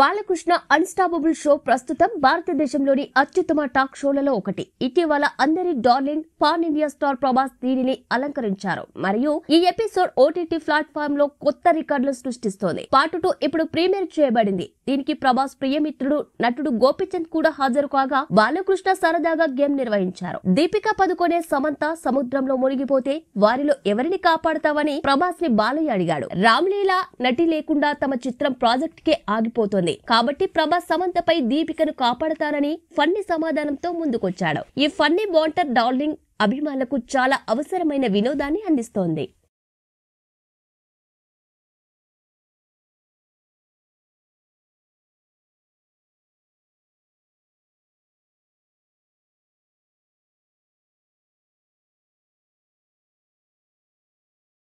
Balakrishna unstoppable show ప్రస్తుతం భారతదేశంలోని అత్యుత్తమ టాక్ షోలలో ఒకటి ఇటీవల అందరి darling pan India star Prabhas దీనిని అలంకరించారు మరియు ఈ ఎపిసోడ్ ఓటీటీ ప్లాట్ఫామ్ లో కొత్త రికార్డులు సృష్టిస్తోంది పార్ట్ టూ ఇప్పుడు ప్రీమియర్ చేయబడింది దీనికి ప్రభాస్ ప్రియమిత్రుడు నటుడు గోపిచంద్ కూడా హాజరు కాగా బాలకృష్ణ సరదాగా గేమ్ నిర్వహించారు దీపిక పదుకొనే సమంత సముద్రంలో మునిగిపోతే వారిలో ఎవరిని కాపాడతావని ప్రభాస్ ని బాలయ్య అడిగాడు రామ్లీలా నటి లేకుండా తమ చిత్రం ప్రాజెక్ట్ కే ఆగిపోతుంది చేస్తుంది కాబట్టి ప్రభాస్ సమంతపై దీపికను కాపాడతానని ఫన్నీ సమాధానంతో ముందుకొచ్చాడు ఈ ఫన్నీ బాంటర్ డార్లింగ్ అభిమానులకు చాలా అవసరమైన వినోదాన్ని అందిస్తోంది